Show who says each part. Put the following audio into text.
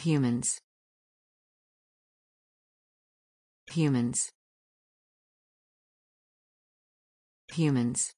Speaker 1: Humans. Humans. Humans.